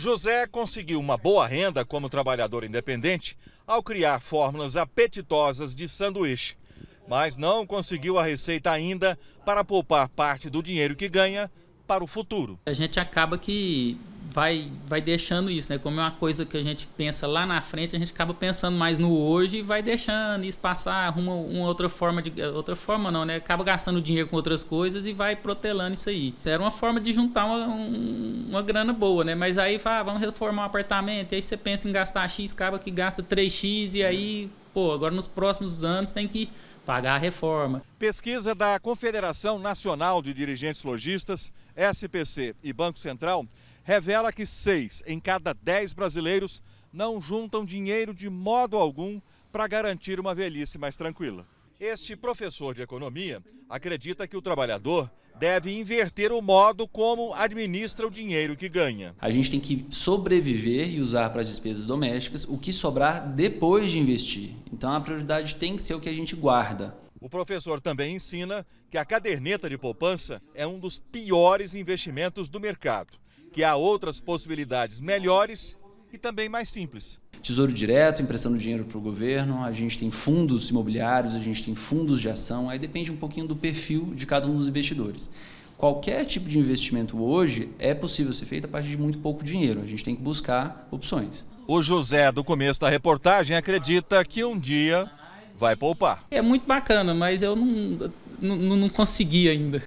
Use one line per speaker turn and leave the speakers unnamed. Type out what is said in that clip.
José conseguiu uma boa renda como trabalhador independente ao criar fórmulas apetitosas de sanduíche, mas não conseguiu a receita ainda para poupar parte do dinheiro que ganha para o futuro.
A gente acaba que vai, vai deixando isso, né? Como é uma coisa que a gente pensa lá na frente, a gente acaba pensando mais no hoje e vai deixando isso passar, arruma uma outra forma de. Outra forma não, né? Acaba gastando dinheiro com outras coisas e vai protelando isso aí. Era uma forma de juntar uma, um, uma grana boa, né? Mas aí fala, ah, vamos reformar um apartamento, e aí você pensa em gastar X, acaba que gasta 3X e aí, pô,
agora nos próximos anos tem que pagar a reforma. Pesquisa da Confederação Nacional de Dirigentes Logistas, SPC e Banco Central revela que seis em cada dez brasileiros não juntam dinheiro de modo algum para garantir uma velhice mais tranquila. Este professor de economia acredita que o trabalhador deve inverter o modo como administra o dinheiro que ganha.
A gente tem que sobreviver e usar para as despesas domésticas o que sobrar depois de investir. Então
a prioridade tem que ser o que a gente guarda. O professor também ensina que a caderneta de poupança é um dos piores investimentos do mercado, que há outras possibilidades melhores e também mais simples
tesouro direto, emprestando dinheiro para o governo, a gente tem fundos imobiliários, a gente tem fundos de ação, aí depende um pouquinho do perfil de cada um dos investidores. Qualquer tipo de investimento hoje é possível ser feito a partir de muito pouco dinheiro, a
gente
tem que buscar opções. O José, do começo da reportagem, acredita que um dia vai poupar. É muito bacana, mas eu não, não, não consegui ainda.